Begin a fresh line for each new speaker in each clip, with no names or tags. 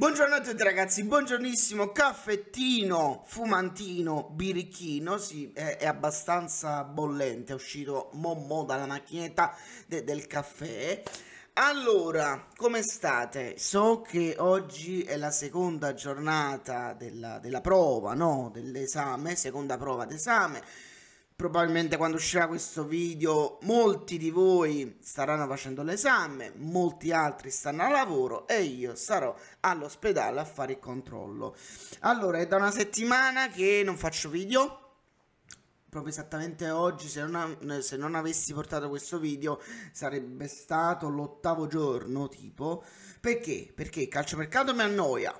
Buongiorno a tutti ragazzi, buongiornissimo, caffettino, fumantino, birichino, sì, è, è abbastanza bollente, è uscito mommo mo dalla macchinetta de, del caffè. Allora, come state? So che oggi è la seconda giornata della, della prova, no? Dell'esame, seconda prova d'esame probabilmente quando uscirà questo video molti di voi staranno facendo l'esame, molti altri stanno al lavoro e io sarò all'ospedale a fare il controllo. Allora, è da una settimana che non faccio video proprio esattamente oggi, se non, se non, avessi portato questo video, sarebbe stato l'ottavo giorno, tipo. Perché? Perché il calciomercato mi annoia.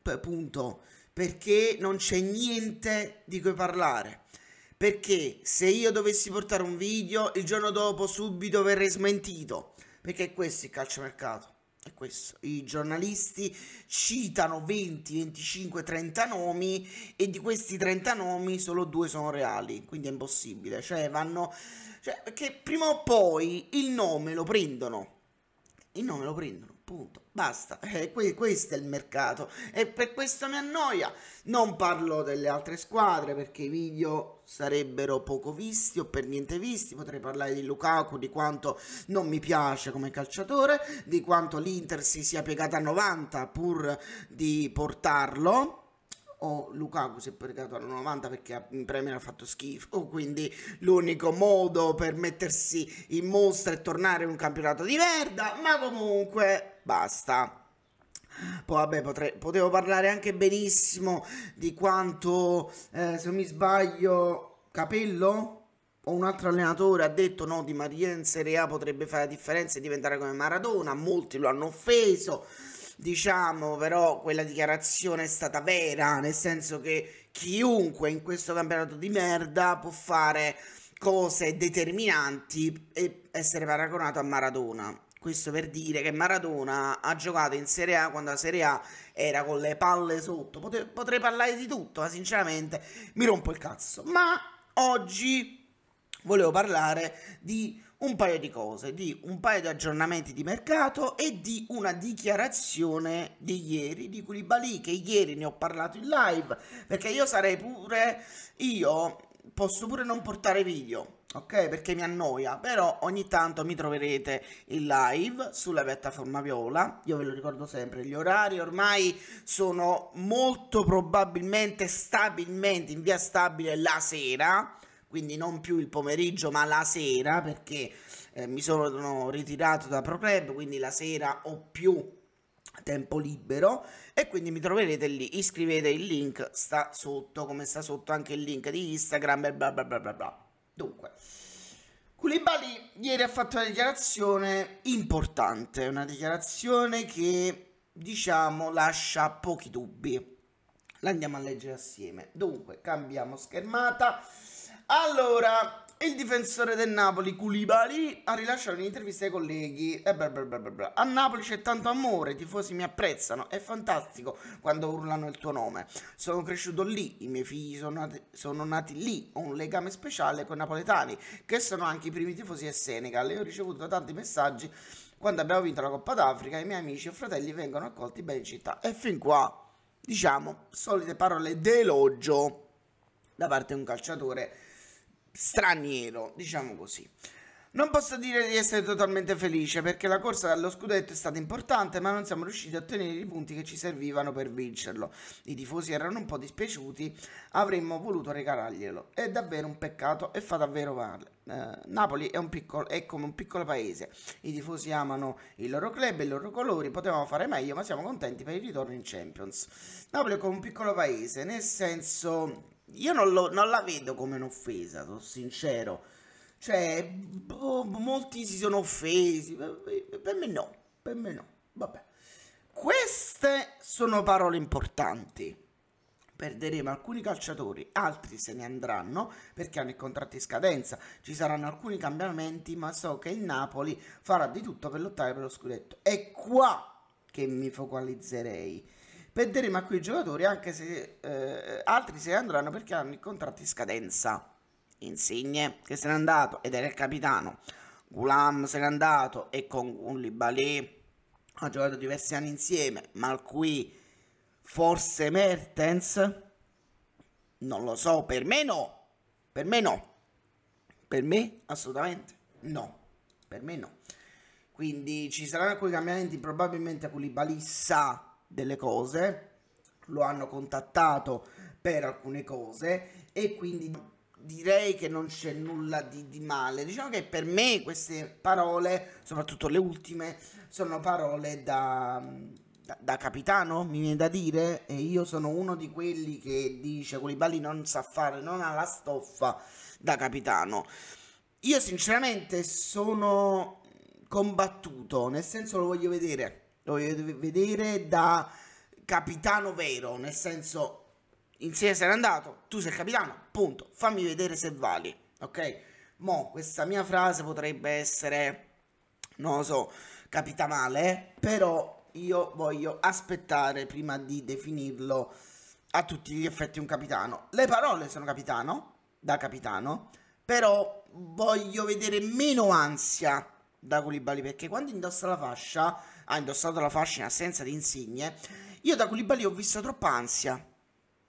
P punto. Perché non c'è niente di cui parlare. Perché se io dovessi portare un video, il giorno dopo subito verrei smentito. Perché questo è il calciomercato. È questo. I giornalisti citano 20, 25, 30 nomi e di questi 30 nomi solo due sono reali. Quindi è impossibile. Cioè vanno... Cioè, perché prima o poi il nome lo prendono. Il nome lo prendono. Punto. Basta, eh, que questo è il mercato e per questo mi annoia. Non parlo delle altre squadre perché i video sarebbero poco visti o per niente visti. Potrei parlare di Lukaku, di quanto non mi piace come calciatore, di quanto l'Inter si sia piegata a 90 pur di portarlo o Lukaku si è pregato al 90 perché in Premier ha fatto schifo, quindi l'unico modo per mettersi in mostra e tornare in un campionato di merda, ma comunque basta. Poi vabbè, potrei, potevo parlare anche benissimo di quanto, eh, se non mi sbaglio, Capello o un altro allenatore ha detto no, Di Maria in Serie A potrebbe fare la differenza e diventare come Maradona, molti lo hanno offeso diciamo però quella dichiarazione è stata vera, nel senso che chiunque in questo campionato di merda può fare cose determinanti e essere paragonato a Maradona. Questo per dire che Maradona ha giocato in Serie A quando la Serie A era con le palle sotto. Potrei, potrei parlare di tutto, ma sinceramente mi rompo il cazzo. Ma oggi volevo parlare di un paio di cose, di un paio di aggiornamenti di mercato e di una dichiarazione di ieri di Koulibaly che ieri ne ho parlato in live perché io sarei pure io posso pure non portare video ok perché mi annoia però ogni tanto mi troverete in live sulla piattaforma viola io ve lo ricordo sempre gli orari ormai sono molto probabilmente stabilmente in via stabile la sera quindi non più il pomeriggio ma la sera perché eh, mi sono ritirato da ProClub, quindi la sera ho più tempo libero e quindi mi troverete lì iscrivete il link sta sotto come sta sotto anche il link di Instagram e bla bla bla bla bla dunque Koulibaly ieri ha fatto una dichiarazione importante una dichiarazione che diciamo lascia pochi dubbi la andiamo a leggere assieme dunque cambiamo schermata allora, il difensore del Napoli, Culibali, ha rilasciato un'intervista ai colleghi. E bla bla bla bla. A Napoli c'è tanto amore, i tifosi mi apprezzano, è fantastico quando urlano il tuo nome. Sono cresciuto lì, i miei figli sono nati, sono nati lì, ho un legame speciale con i napoletani, che sono anche i primi tifosi del Senegal. E ho ricevuto tanti messaggi quando abbiamo vinto la Coppa d'Africa, i miei amici e fratelli vengono accolti bene in città. E fin qua, diciamo, solite parole d'elogio da parte di un calciatore straniero, diciamo così. Non posso dire di essere totalmente felice perché la corsa allo scudetto è stata importante, ma non siamo riusciti a ottenere i punti che ci servivano per vincerlo. I tifosi erano un po' dispiaciuti, avremmo voluto regalarglielo. È davvero un peccato e fa davvero male. Eh, Napoli è, piccolo, è, come un piccolo paese. I tifosi amano il loro club e i loro colori. Potevamo fare meglio, ma siamo contenti per il ritorno in Champions. Napoli è come un piccolo paese, nel senso io non, lo, non la vedo come un'offesa, sono sincero. Cioè, boh, molti si sono offesi, per me no, per me no, vabbè. Queste sono parole importanti. Perderemo alcuni calciatori, altri se ne andranno perché hanno i contratti in scadenza. Ci saranno alcuni cambiamenti, ma so che il Napoli farà di tutto per lottare per lo scudetto. È qua che mi focalizzerei Vedremo a quei giocatori anche se eh, altri se ne andranno perché hanno i contratti in scadenza. Insigne che se n'è andato ed era il capitano. Gulam se n'è andato e con un Libalé ha giocato diversi anni insieme, ma qui forse Mertens non lo so, per me no. Per me no. Per me assolutamente no. Per me no. Quindi ci saranno quei cambiamenti probabilmente a Koulibaly sa delle cose, lo hanno contattato per alcune cose e quindi direi che non c'è nulla di, di, male. Diciamo che per me queste parole, soprattutto le ultime, sono parole da, da, da capitano, mi viene da dire, e io sono uno di quelli che dice Colibali non sa fare, non ha la stoffa da capitano. Io sinceramente sono combattuto, nel senso lo voglio vedere lo voglio vedere da capitano vero, nel senso insieme sei andato, tu sei il capitano, punto, fammi vedere se vali, ok? Mo, questa mia frase potrebbe essere, non lo so, capita male, però io voglio aspettare prima di definirlo a tutti gli effetti un capitano. Le parole sono capitano, da capitano, però voglio vedere meno ansia da Colibali perché quando indossa la fascia ha indossato la fascia in assenza di insigne, io da Koulibaly ho visto troppa ansia,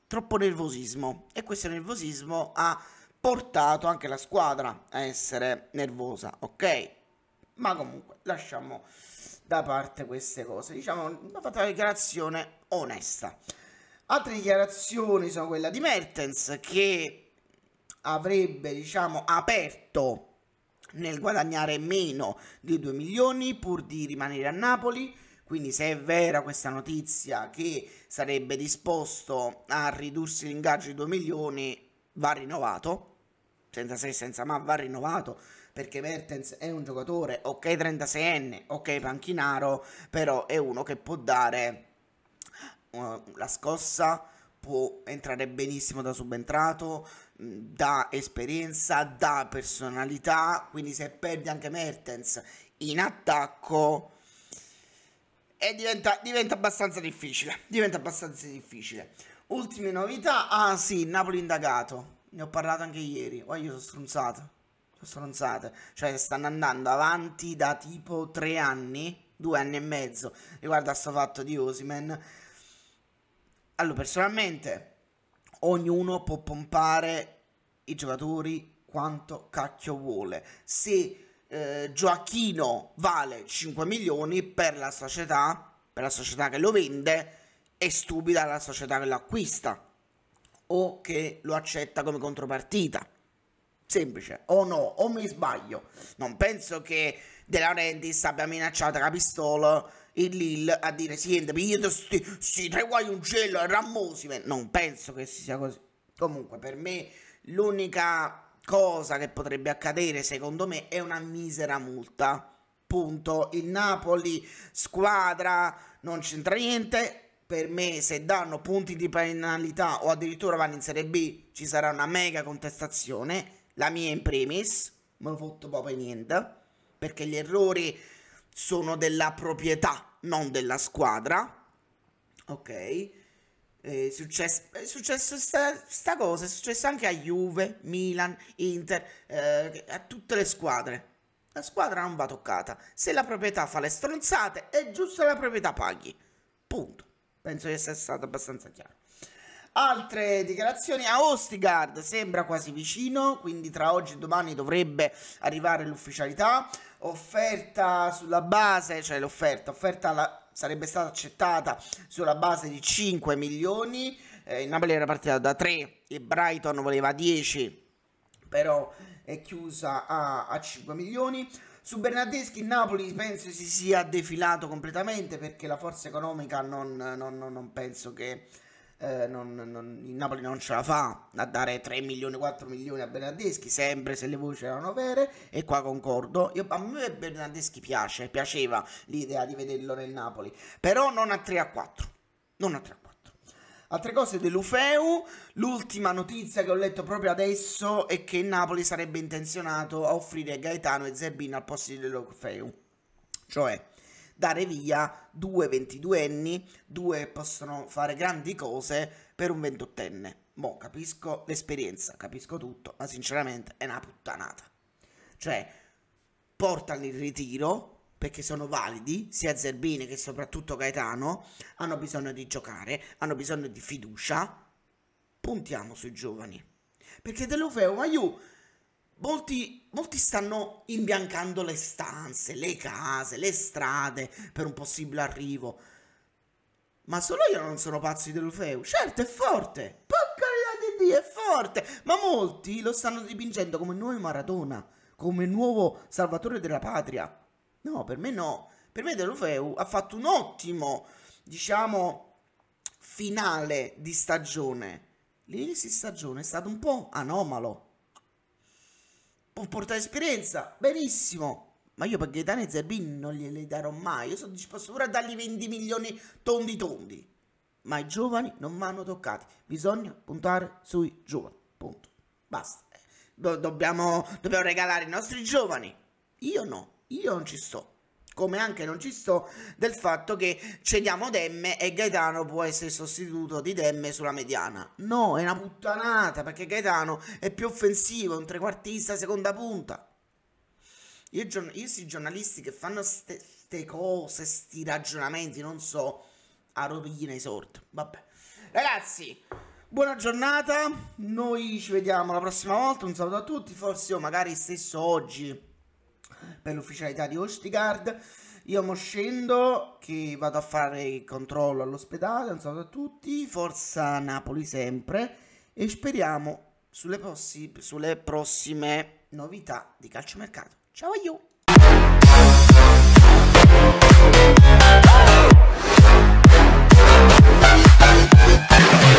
troppo nervosismo e questo nervosismo ha portato anche la squadra a essere nervosa, ok? Ma comunque lasciamo da parte queste cose, diciamo, ha fatto una dichiarazione onesta. Altre dichiarazioni sono quella di Mertens che avrebbe, diciamo, aperto nel guadagnare meno di 2 milioni pur di rimanere a Napoli. Quindi se è vera questa notizia che sarebbe disposto a ridursi l'ingaggio di 2 milioni, va rinnovato, senza se senza ma va rinnovato, perché Mertens è un giocatore, ok 36enne, ok panchinaro, però è uno che può dare uh, la scossa può entrare benissimo da subentrato, mm, da esperienza, da personalità, quindi se perdi anche Mertens in attacco e diventa, diventa abbastanza difficile, diventa abbastanza difficile. Ultime novità, ah sì, Napoli indagato, ne ho parlato anche ieri, oh io sono stronzato, sono stronzate, cioè stanno andando avanti da tipo tre anni, due anni e mezzo riguardo a sto fatto di Osimen allora, personalmente, ognuno può pompare i giocatori quanto cacchio vuole. Se eh, Gioacchino vale 5 milioni per la società, per la società che lo vende, è stupida la società che lo acquista o che lo accetta come contropartita. Semplice, o no, o mi sbaglio. Non penso che De Laurentiis abbia minacciato la pistola il Lil a dire Siente, pigliate sti, sti tre guai uccello, rammosi. Non penso che sia così. Comunque, per me l'unica cosa che potrebbe accadere, secondo me, è una misera multa. Punto. Il Napoli, squadra, non c'entra niente. Per me, se danno punti di penalità o addirittura vanno in Serie B, ci sarà una mega contestazione. La mia in primis, me l'ho fatto proprio niente. Perché gli errori sono della proprietà, non della squadra. Ok. È successo, è successo sta, sta, cosa, è successo anche a Juve, Milan, Inter, eh, a tutte le squadre. La squadra non va toccata. Se la proprietà fa le stronzate, è giusto che la proprietà paghi. Punto. Penso di essere stato abbastanza chiaro. Altre dichiarazioni a Ostigard sembra quasi vicino, quindi tra oggi e domani dovrebbe arrivare l'ufficialità. Offerta sulla base, cioè l'offerta, offerta alla, sarebbe stata accettata sulla base di 5 milioni. Eh, il Napoli era partita da 3 e Brighton voleva 10, però è chiusa a, a 5 milioni. Su Bernardeschi il Napoli penso si sia defilato completamente perché la forza economica non, non, non penso che eh, non, non, il Napoli non ce la fa a dare 3 milioni, 4 milioni a Bernardeschi, sempre se le voci erano vere, e qua concordo. Io, a me Bernardeschi piace, piaceva l'idea di vederlo nel Napoli, però non a 3 a 4, non a 3 a 4. Altre cose dell'Ufeu, l'ultima notizia che ho letto proprio adesso è che Napoli sarebbe intenzionato a offrire Gaetano e Zerbino al posto dell'Ufeu. Cioè, dare via due 22enni, due possono fare grandi cose per un 28enne. Boh, capisco l'esperienza, capisco tutto, ma sinceramente è una puttanata. Cioè, portali in ritiro perché sono validi, sia Zerbini che soprattutto Gaetano, hanno bisogno di giocare, hanno bisogno di fiducia. Puntiamo sui giovani. Perché De Lofeo oh, Maiu Molti, molti, stanno imbiancando le stanze, le case, le strade per un possibile arrivo. Ma solo io non sono pazzo di Deulofeu. Certo, è forte. Porca di Dio, è forte. Ma molti lo stanno dipingendo come il nuovo Maradona, come il nuovo salvatore della patria. No, per me no. Per me Deulofeu ha fatto un ottimo, diciamo, finale di stagione. L'inizio di stagione è stato un po' anomalo può portare esperienza, benissimo. Ma io per Gaetano e Zerbin non glieli darò mai. Io sono disposto pure a dargli 20 milioni tondi tondi. Ma i giovani non vanno toccati. Bisogna puntare sui giovani. Punto. Basta. Do dobbiamo, dobbiamo regalare i nostri giovani. Io no. Io non ci sto come anche non ci sto del fatto che cediamo Demme e Gaetano può essere sostituto di Demme sulla mediana. No, è una puttanata perché Gaetano è più offensivo, è un trequartista seconda punta. Io, io sti giornalisti che fanno queste cose, questi ragionamenti, non so, a rovina i sorti. Vabbè. Ragazzi, buona giornata. Noi ci vediamo la prossima volta. Un saluto a tutti. Forse io magari stesso oggi per l'ufficialità di Ostigard. Io mo scendo che vado a fare il controllo all'ospedale, un saluto a tutti, forza Napoli sempre e speriamo sulle, sulle prossime novità di calciomercato. Ciao a you! Thank you.